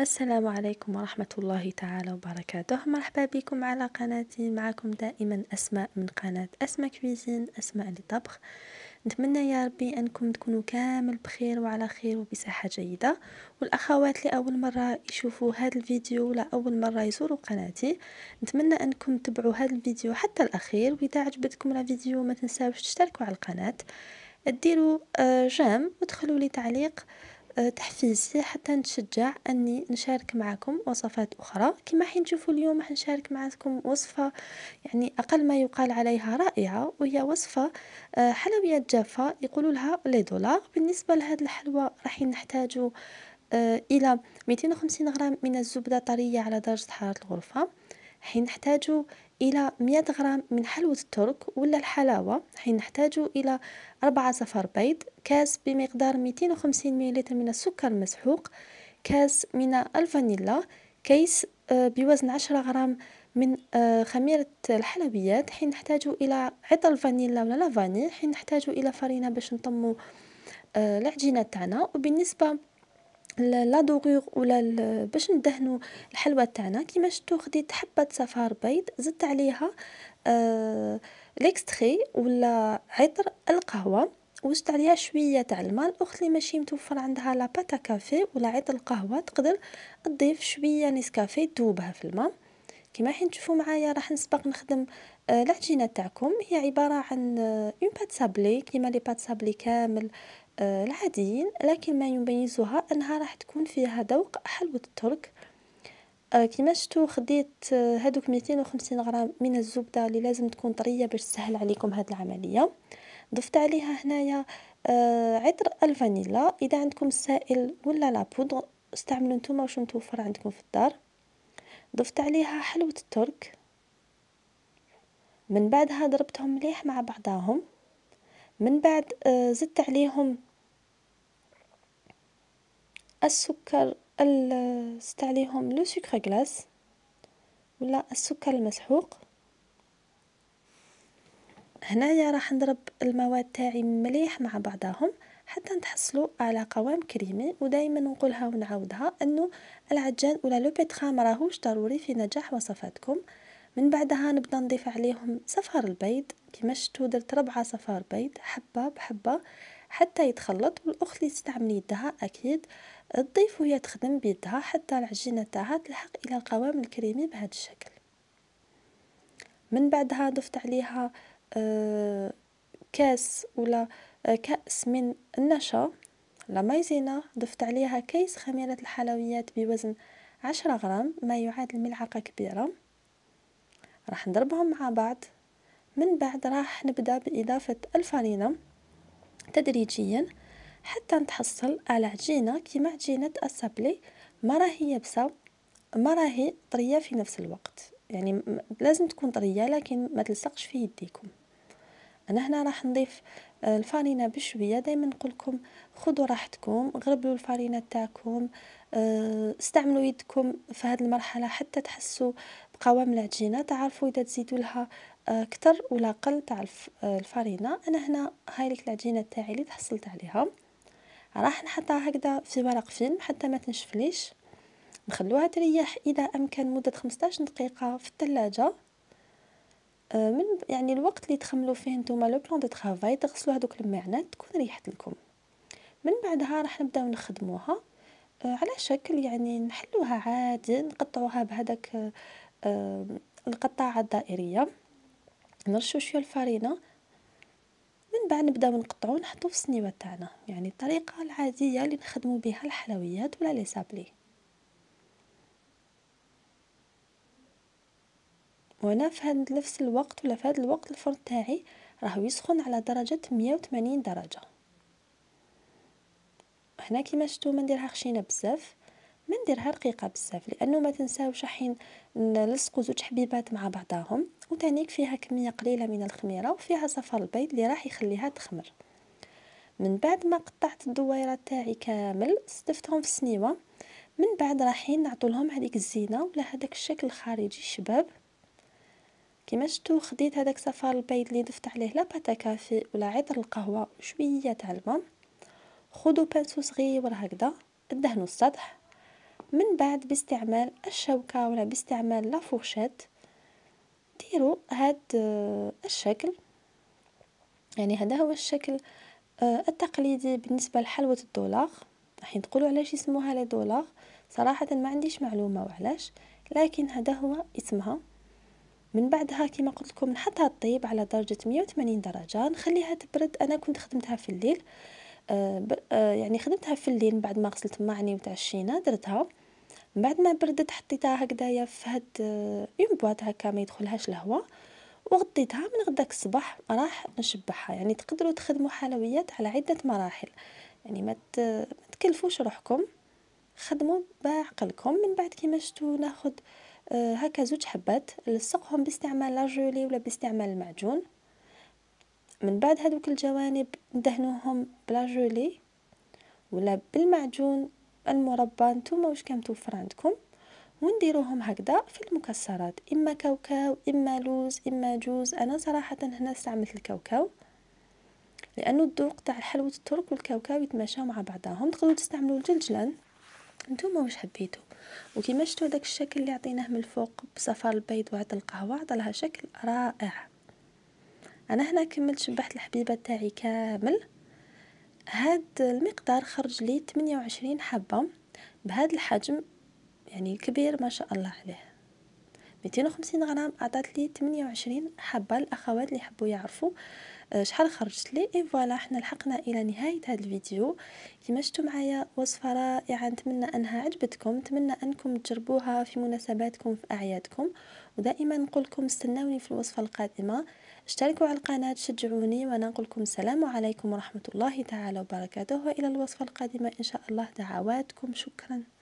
السلام عليكم ورحمة الله تعالى وبركاته مرحبا بكم على قناتي معكم دائما أسماء من قناة أسماء كويزين أسماء للطبخ نتمنى يا ربي أنكم تكونوا كامل بخير وعلى خير وبصحة جيدة والأخوات لأول مرة يشوفوا هذا الفيديو ولا أول مرة يزوروا قناتي نتمنى أنكم تبعوا هذا الفيديو حتى الأخير وإذا عجبتكم الفيديو ما تنساوش تشتركوا على القناة ديروا آه، جام وتخلوا لي تعليق آه، تحفيزي حتى نتشجع اني نشارك معكم وصفات اخرى كما حين تشوفوا اليوم راح نشارك معكم وصفه يعني اقل ما يقال عليها رائعه وهي وصفه آه، حلويات جافه يقولوا لها لي دولار بالنسبه لهذا الحلوى راح نحتاجوا آه، الى 250 غرام من الزبده طريه على درجه حراره الغرفه حين نحتاج إلى 100 غرام من حلوة الترك ولا الحلاوة حين نحتاج إلى 4 صفار بيض كاس بمقدار 250 ملل من السكر المسحوق كاس من الفانيلا كيس آه، بوزن 10 غرام من آه، خميرة الحلويات حين نحتاج إلى عطر الفانيلا ولا لافاني حين نحتاج إلى فرينة باش نطمو آه، العجينة تاعنا وبالنسبة لا دوغوغ ولا باش ندهنوا الحلوى تاعنا كيما شفتوا خديت حبه صفار بيض زدت عليها آه، ليكستري ولا عطر القهوه وزدت عليها شويه تاع الماء الاخت اللي ماشي متوفر عندها لا باتا كافي ولا عطر القهوه تقدر تضيف شويه نسكافي تذوبها في الماء كما حين تشوفوا معايا راح نسبق نخدم آه، العجينه تاعكم هي عباره عن اون بات سابلي كيما لي بات سابلي كامل آه، العاديين لكن ما يميزها أنها راح تكون فيها ذوق حلوة الترك آه، كيما شفتوا خديت هذوك آه، 250 غرام من الزبده اللي لازم تكون طريه باش تسهل عليكم هذه العمليه ضفت عليها هنايا عطر الفانيلا اذا عندكم السائل ولا لابودغ استعملوا نتوما واش متوفر عندكم في الدار ضفت عليها حلوه الترك من بعدها ضربتهم مليح مع بعضهم من بعد زدت عليهم السكر استعليهم عليهم لو سكر غلاس ولا السكر المسحوق هنايا راح نضرب المواد تاعي مليح مع بعضهم حتى نتحصلوا على قوام كريمي ودائما نقولها ونعاودها انه العجان ولا لو بيتخام راهوش ضروري في نجاح وصفاتكم من بعدها نبدا نضيف عليهم صفار البيض كما شفتوا درت ربعة صفار بيض حبه بحبه حتى يتخلط والأخت اللي تستعمل يدها أكيد تضيف وهي تخدم بيدها حتى العجينة تاعها تلحق إلى القوام الكريمي بهذا الشكل من بعدها ضفت عليها آه، كاس ولا آه، كأس من النشا لا مايزينا ضفت عليها كيس خميرة الحلويات بوزن 10 غرام ما يعادل ملعقة كبيرة راح نضربهم مع بعض من بعد راح نبدأ بإضافة الفانينا تدريجيا حتى نتحصل على عجينة كيما عجينة السابلي ما راهي يابسة ما راهي طرية في نفس الوقت يعني لازم تكون طرية لكن ما تلصقش في يديكم انا هنا راح نضيف آه، الفارينة بشوية دايما نقولكم خذوا راحتكم غربلوا الفارينة تاعكم آه، استعملوا يدكم في هذه المرحلة حتى تحسوا بقوام العجينة تعرفوا اذا تزيدوا لها اكثر ولا قل تاع الفرينه انا هنا هاي الكلاجينه تاعي اللي تحصلت عليها راح نحطها هكذا في ورق فيلم حتى ما تنشفليش نخلوها تريح اذا امكن مده 15 دقيقه في الثلاجه آه، من يعني الوقت اللي تخملوا فيه نتوما لو بلون دو طرافاي تغسلوا هذوك المعنات تكون ريحت لكم من بعدها راح نبداو نخدموها آه، على شكل يعني نحلوها عادي نقطعوها بهذاك آه، القطاعه الدائريه نرشو شويه الفرينه من بعد نبداو نقطعو نحطو في الصنيوه تاعنا يعني الطريقه العاديه اللي نخدمو بها الحلويات ولا لي سابلي وانا في هاد نفس الوقت ولا في هاد الوقت الفرن تاعي راه يسخن على درجه 180 درجه هنا كيما شفتوا ما نديرها خشينه بزاف ما نديرها رقيقه بزاف لانه ما تنساوش حين نلصقوا زوج حبيبات مع بعضاهم وتانيك فيها كمية قليلة من الخميرة وفيها صفار البيض اللي راح يخليها تخمر من بعد ما قطعت الدويرة تاعي كامل صدفتهم في السنيوة من بعد راحين نعطو لهم هذيك الزينه ولا هذاك الشكل الخارجي الشباب كيما شفتو خديت هذاك صفار البيض اللي ضفت عليه لا باتا كافي ولا عطر القهوه وشويه تاع الماء خذوا بانسو صغير هكذا ادهنوا السطح من بعد باستعمال الشوكه ولا باستعمال لا ديروا هاد آه، الشكل يعني هذا هو الشكل آه، التقليدي بالنسبه لحلوه الدولار راح تقولوا علاش يسموها لي دولار صراحه ما عنديش معلومه وعلاش لكن هذا هو اسمها من بعدها كما قلت لكم نحطها طيب على درجه 180 درجه نخليها تبرد انا كنت خدمتها في الليل آه, آه، يعني خدمتها في الليل بعد ما غسلت معني وتعشينا درتها من بعد ما بردت حطيتها هكذايا في هاد اون آه، بواط هكا ما يدخلهاش الهواء وغطيتها من غداك الصباح راح نشبعها يعني تقدروا تخدموا حلويات على عده مراحل يعني ما تكلفوش روحكم خدموا بعقلكم من بعد كيما شفتوا ناخذ آه، هكا زوج حبات نلصقهم باستعمال لاجولي ولا باستعمال المعجون من بعد هذوك الجوانب ندهنوهم بلاجولي ولا بالمعجون المربى نتوما واش كان متوفر عندكم ونديروهم هكذا في المكسرات اما كاوكاو اما لوز اما جوز انا صراحه هنا استعملت الكاوكاو لانه الذوق تاع حلوه الترك والكاوكاو يتماشاو مع بعضهم تقدروا تستعملوا الجلجلان نتوما واش حبيتو وكيما شفتوا داك الشكل اللي عطيناه من الفوق بصفار البيض وعاد القهوه عطى شكل رائع انا هنا كملت شبحت الحبيبه تاعي كامل هاد المقدار خرج لي 28 حبة بهاد الحجم يعني كبير ما شاء الله عليه 250 غرام عطات لي 28 حبه الاخوات اللي يحبوا يعرفوا آه، شحال خرجت لي اي فوالا حنا لحقنا الى نهايه هذا الفيديو كما شفتوا معايا وصفه رائعه نتمنى انها عجبتكم نتمنى انكم تجربوها في مناسباتكم في اعيادكم ودائما نقول لكم استناوني في الوصفه القادمه اشتركوا على القناه شجعوني وانا نقول لكم السلام عليكم ورحمه الله تعالى وبركاته والى الوصفه القادمه ان شاء الله دعواتكم شكرا